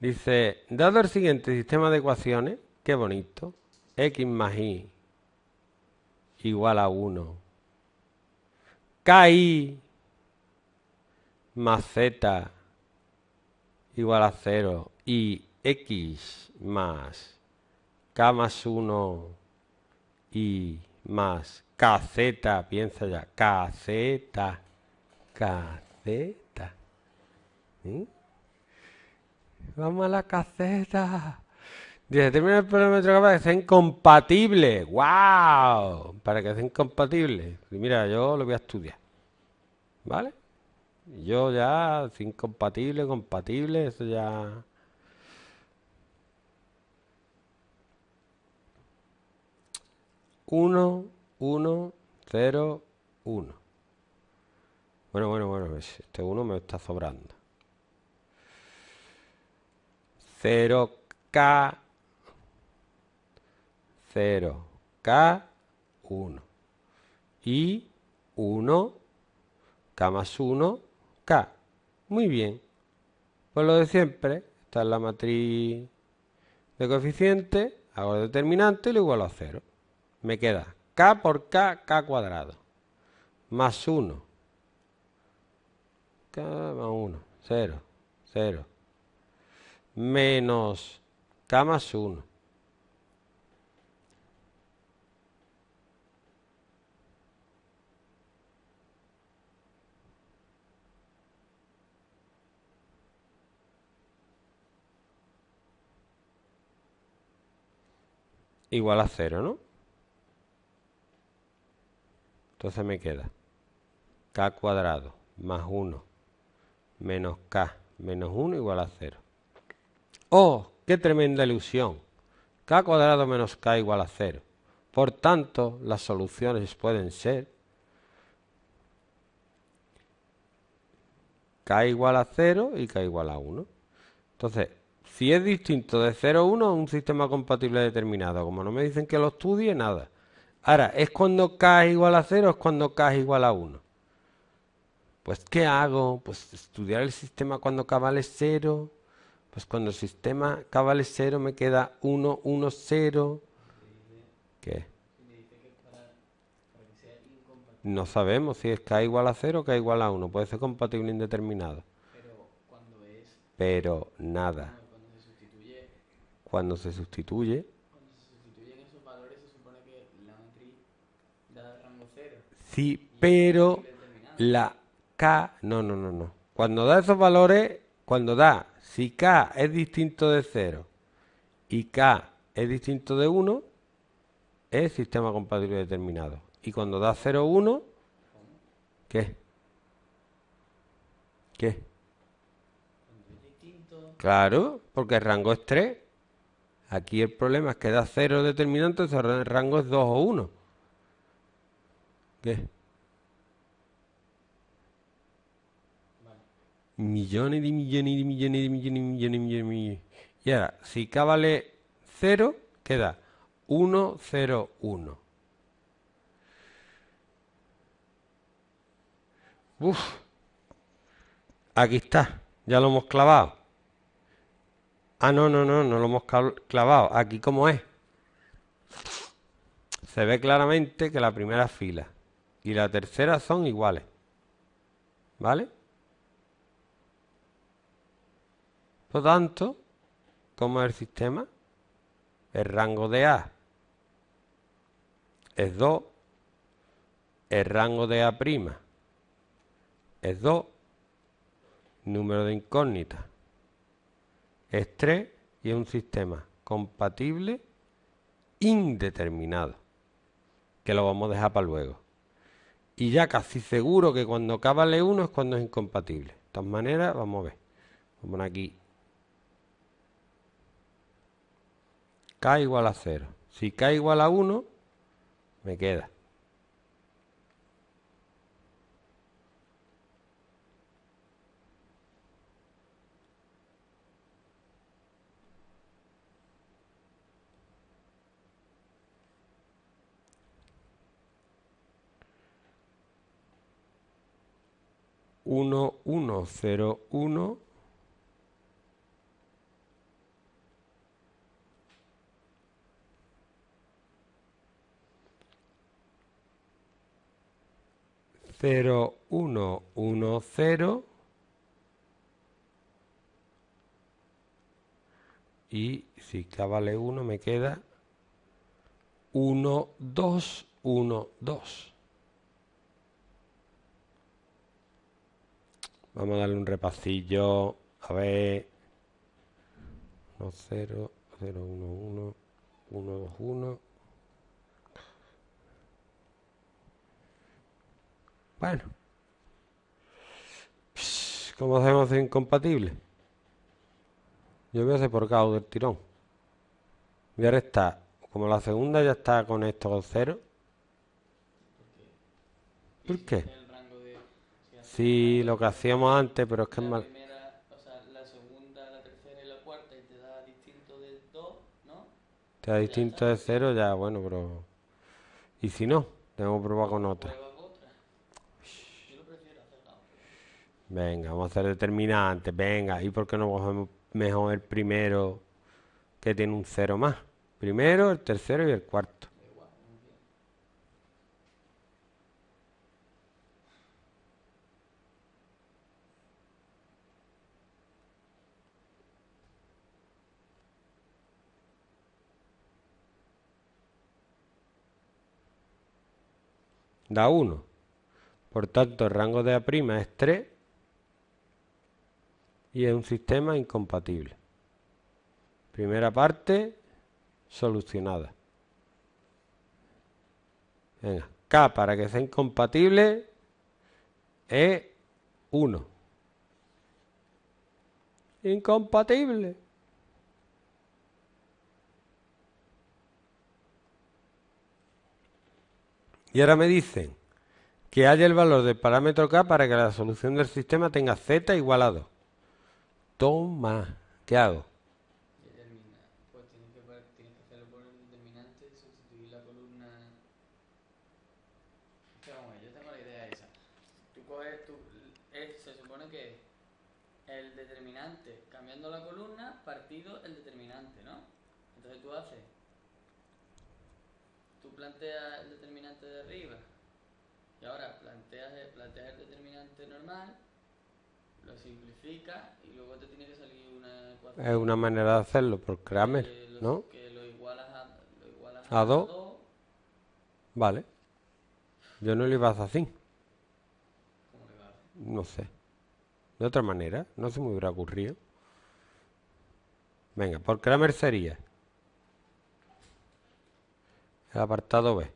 Dice, dado el siguiente sistema de ecuaciones, qué bonito, x más y igual a 1. KI más z igual a 0 y x más k más 1 y más kz, piensa ya, kz, kz. ¿Mm? Vamos a la caseta. Dice, termina este el parámetro para que sea incompatible. ¡Wow! Para que sea incompatible. mira, yo lo voy a estudiar. ¿Vale? Yo ya, incompatible, compatible, eso ya... Uno, uno, cero, uno. Bueno, bueno, bueno, este uno me está sobrando. 0K, 0K, 1. Y 1, K más 1, K. Muy bien. Pues lo de siempre, está en la matriz de coeficiente, hago el determinante y lo igualo a 0. Me queda K por K, K cuadrado, más 1. K más 1, 0, 0 menos K más 1. Igual a 0, ¿no? Entonces me queda k cuadrado más 1 menos k menos 1 igual a 0. ¡Oh, qué tremenda ilusión! k cuadrado menos k igual a cero. Por tanto, las soluciones pueden ser k igual a 0 y k igual a 1. Entonces, si es distinto de 0 a 1 un sistema compatible determinado, como no me dicen que lo estudie, nada. Ahora, es cuando k es igual a 0, es cuando k es igual a 1. Pues, ¿qué hago? Pues estudiar el sistema cuando k vale 0 pues cuando el sistema cabal es cero me queda 1, 1, 0. ¿Qué? No sabemos si es k igual a 0 o k igual a 1. Puede ser compatible indeterminado. Pero cuando es... Pero nada. cuando se sustituye... Cuando se sustituyen esos valores se supone que la matriz da rango 0. Sí, pero la k... No, no, no, no. Cuando da esos valores, cuando da si k es distinto de 0 y k es distinto de 1, es sistema compatible determinado. Y cuando da 0, 1, ¿qué? ¿Qué? Claro, porque el rango es 3. Aquí el problema es que da 0 determinante, el rango es 2 o 1. ¿Qué? Millones y millones y millones y millones de millones y millones y millones... Y ahora, si k vale 0, queda 1, 0, 1. Uf, aquí está, ya lo hemos clavado. Ah, no, no, no, no lo hemos clavado. Aquí como es. Se ve claramente que la primera fila y la tercera son iguales. ¿Vale? Por tanto, ¿cómo es el sistema? El rango de A es 2, el rango de A' es 2, número de incógnitas es 3 y es un sistema compatible indeterminado, que lo vamos a dejar para luego. Y ya casi seguro que cuando acaba vale 1 es cuando es incompatible. De todas maneras, vamos a ver. Vamos aquí K igual a 0. Si K igual a 1, me queda. 1, 1, 0, 1. 0, 1, 1, 0 y si K vale 1 me queda 1, 2, 1, 2. Vamos a darle un repasillo. A ver. 1, 0, 0, 1, 1, 1, 2, 1. Bueno, ¿cómo hacemos incompatible? Yo voy a hacer por cabo del tirón. Voy a restar. Como la segunda ya está con esto con cero. ¿Por qué? Si lo que hacíamos antes, pero es que es mal. distinto de cero, ya bueno, pero. ¿Y si no? Tengo que probar con otra. Venga, vamos a hacer determinante. Venga, ¿y por qué no cogemos mejor el primero que tiene un cero más? Primero, el tercero y el cuarto. Da 1. Por tanto, el rango de A' es 3 y es un sistema incompatible. Primera parte solucionada. Venga, K para que sea incompatible es 1. Incompatible. Y ahora me dicen que haya el valor del parámetro k para que la solución del sistema tenga z igual a 2 toma, ¿qué hago? Determina, pues tienes que, tienes que hacerlo por el determinante, sustituir la columna. Vamos, yo tengo la idea esa. Tú coges, tu... se supone que es el determinante, cambiando la columna, partido el determinante, ¿no? Entonces tú haces, tú planteas el determinante de arriba y ahora planteas, planteas el determinante normal lo simplifica y luego te tiene que salir una Es una manera de hacerlo por Kramer, lo, ¿no? Que lo igualas a, lo a, 2. Vale. Yo no lo iba a hacer así. ¿Cómo le vas a No sé. De otra manera, no se me hubiera ocurrido. Venga, por Kramer sería. El apartado B.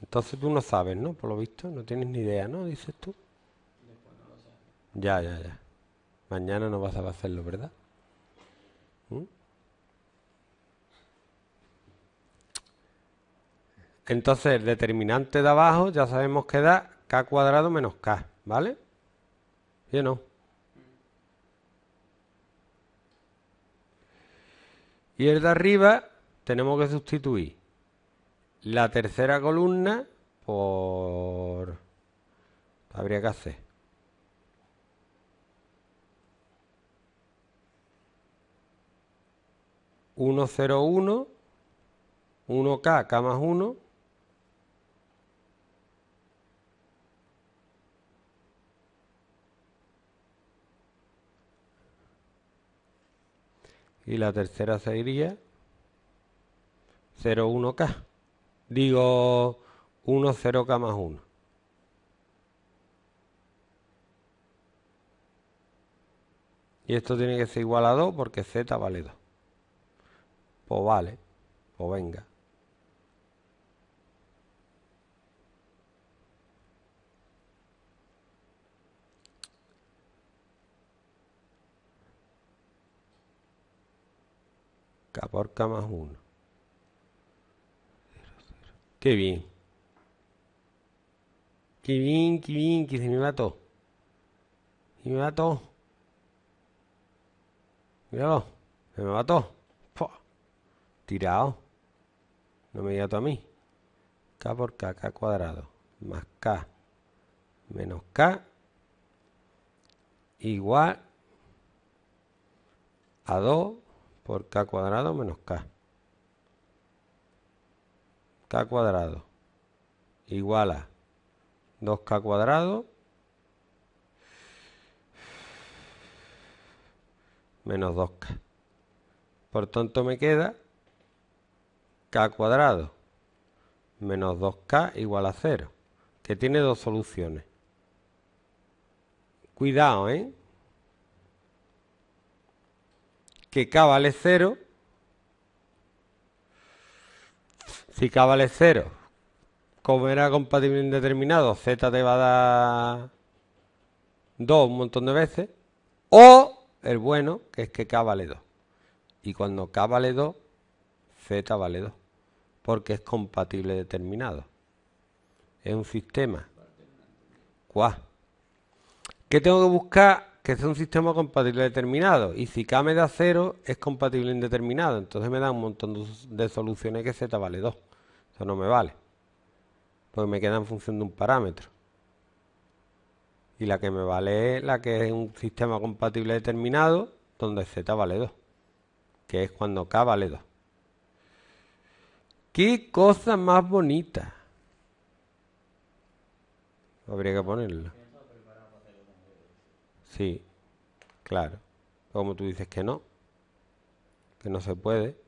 Entonces tú no sabes, ¿no? Por lo visto, no tienes ni idea, ¿no? Dices tú. Ya, ya, ya. Mañana no vas a hacerlo, ¿verdad? ¿Mm? Entonces, el determinante de abajo ya sabemos que da k cuadrado menos k, ¿vale? ¿Y o no? Y el de arriba tenemos que sustituir la tercera columna por... Habría que hacer 101, 1K, K más 1. Y la tercera sería 01K. Digo 10K más 1. Y esto tiene que ser igual a 2 porque z vale 2. Pues vale, o pues venga. Caporca más uno. Qué bien. Qué bien, qué bien, que se me mató. Se me mató. se me mató tirado. No me a mí. K por K, K cuadrado, más K, menos K, igual a 2 por K cuadrado menos K. K cuadrado igual a 2K cuadrado menos 2K. Por tanto me queda k cuadrado menos 2k igual a 0, que tiene dos soluciones. Cuidado, ¿eh? Que k vale 0. Si k vale 0, como era compatible indeterminado, z te va a dar 2 un montón de veces. O el bueno, que es que k vale 2. Y cuando k vale 2, z vale 2, porque es compatible determinado. Es un sistema. ¿Cuá? ¿Qué tengo que buscar? Que es un sistema compatible determinado. Y si k me da 0, es compatible indeterminado. Entonces me da un montón de soluciones que z vale 2. Eso no me vale. Porque me queda en función de un parámetro. Y la que me vale es la que es un sistema compatible determinado donde z vale 2. Que es cuando k vale 2. Qué cosa más bonita. Habría que ponerla. Sí, claro. Como tú dices que no, que no se puede.